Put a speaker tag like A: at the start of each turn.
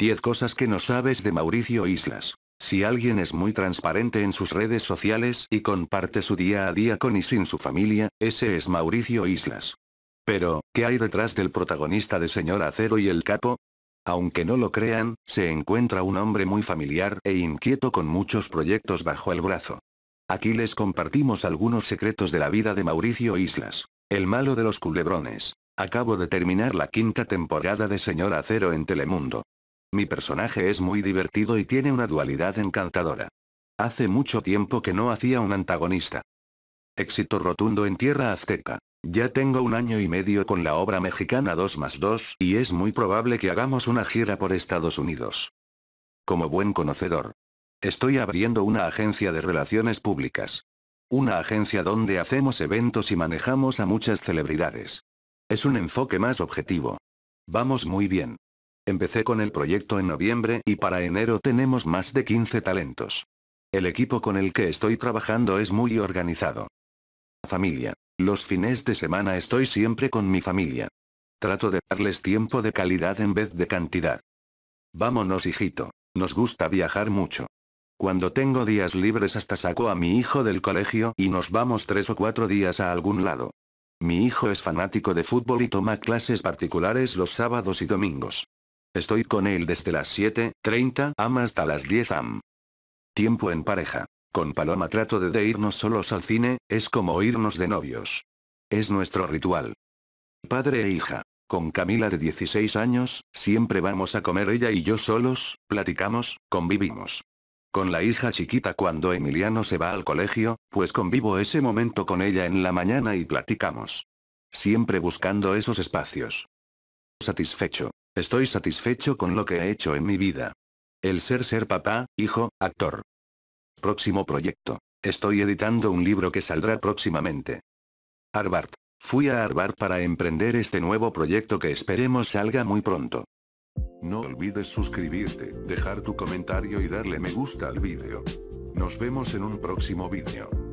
A: 10 cosas que no sabes de Mauricio Islas. Si alguien es muy transparente en sus redes sociales y comparte su día a día con y sin su familia, ese es Mauricio Islas. Pero, ¿qué hay detrás del protagonista de Señor Acero y el Capo? Aunque no lo crean, se encuentra un hombre muy familiar e inquieto con muchos proyectos bajo el brazo. Aquí les compartimos algunos secretos de la vida de Mauricio Islas. El malo de los culebrones. Acabo de terminar la quinta temporada de Señor Acero en Telemundo. Mi personaje es muy divertido y tiene una dualidad encantadora. Hace mucho tiempo que no hacía un antagonista. Éxito rotundo en tierra azteca. Ya tengo un año y medio con la obra mexicana 2 más 2 y es muy probable que hagamos una gira por Estados Unidos. Como buen conocedor. Estoy abriendo una agencia de relaciones públicas. Una agencia donde hacemos eventos y manejamos a muchas celebridades. Es un enfoque más objetivo. Vamos muy bien. Empecé con el proyecto en noviembre y para enero tenemos más de 15 talentos. El equipo con el que estoy trabajando es muy organizado. Familia. Los fines de semana estoy siempre con mi familia. Trato de darles tiempo de calidad en vez de cantidad. Vámonos, hijito. Nos gusta viajar mucho. Cuando tengo días libres hasta saco a mi hijo del colegio y nos vamos tres o cuatro días a algún lado. Mi hijo es fanático de fútbol y toma clases particulares los sábados y domingos. Estoy con él desde las 7.30 am hasta las 10 am. Tiempo en pareja. Con Paloma trato de, de irnos solos al cine, es como irnos de novios. Es nuestro ritual. Padre e hija. Con Camila de 16 años, siempre vamos a comer ella y yo solos, platicamos, convivimos. Con la hija chiquita cuando Emiliano se va al colegio, pues convivo ese momento con ella en la mañana y platicamos. Siempre buscando esos espacios. Satisfecho. Estoy satisfecho con lo que he hecho en mi vida. El ser ser papá, hijo, actor. Próximo proyecto. Estoy editando un libro que saldrá próximamente. Harvard. Fui a Harvard para emprender este nuevo proyecto que esperemos salga muy pronto. No olvides suscribirte, dejar tu comentario y darle me gusta al vídeo. Nos vemos en un próximo vídeo.